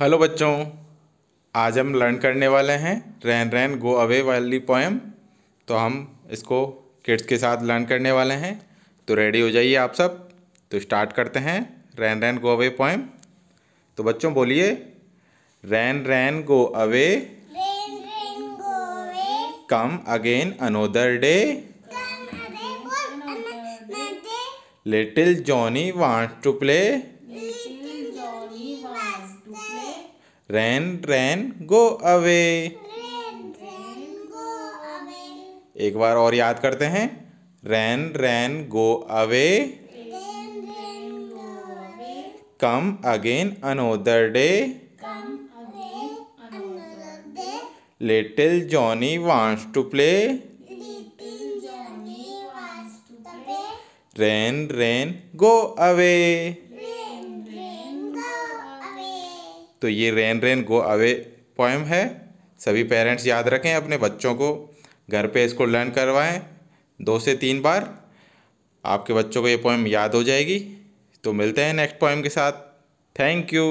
hello बच्चों आज हम लर्न करने वाले हैं रैन रैन गो अवे वाली पोएम तो हम इसको किड्स के साथ लर्न करने वाले हैं तो रेडी हो जाइए आप सब तो स्टार्ट करते हैं rain rain go away poem तो बच्चों बोलिए rain rain go away come again another day little Johnny want to play rain rain go away एक बार और याद करते हैं rain rain go away come again another day little Johnny wants to play rain rain go away तो ये rain rain go away poem है सभी पेरेंट्स याद रखें अपने बच्चों को घर पे इसको लर्न करवाएं दो से तीन बार आपके बच्चों को ये पोएम याद हो जाएगी तो मिलते हैं नेक्स्ट पोएम के साथ थैंक यू